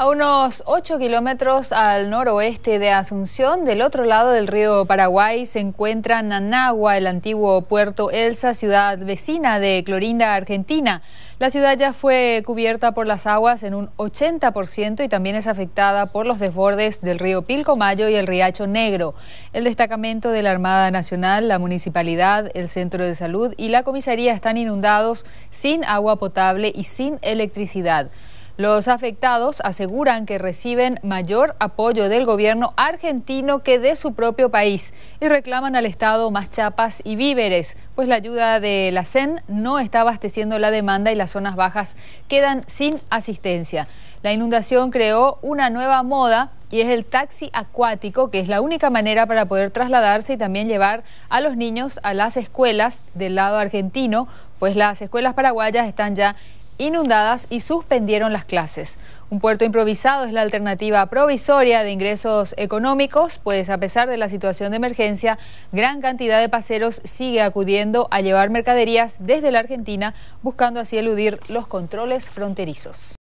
A unos 8 kilómetros al noroeste de Asunción, del otro lado del río Paraguay, se encuentra Nanagua, el antiguo puerto Elsa, ciudad vecina de Clorinda, Argentina. La ciudad ya fue cubierta por las aguas en un 80% y también es afectada por los desbordes del río Pilcomayo y el riacho Negro. El destacamento de la Armada Nacional, la municipalidad, el centro de salud y la comisaría están inundados sin agua potable y sin electricidad. Los afectados aseguran que reciben mayor apoyo del gobierno argentino que de su propio país y reclaman al Estado más chapas y víveres, pues la ayuda de la CEN no está abasteciendo la demanda y las zonas bajas quedan sin asistencia. La inundación creó una nueva moda y es el taxi acuático, que es la única manera para poder trasladarse y también llevar a los niños a las escuelas del lado argentino, pues las escuelas paraguayas están ya inundadas y suspendieron las clases. Un puerto improvisado es la alternativa provisoria de ingresos económicos, pues a pesar de la situación de emergencia, gran cantidad de paseros sigue acudiendo a llevar mercaderías desde la Argentina, buscando así eludir los controles fronterizos.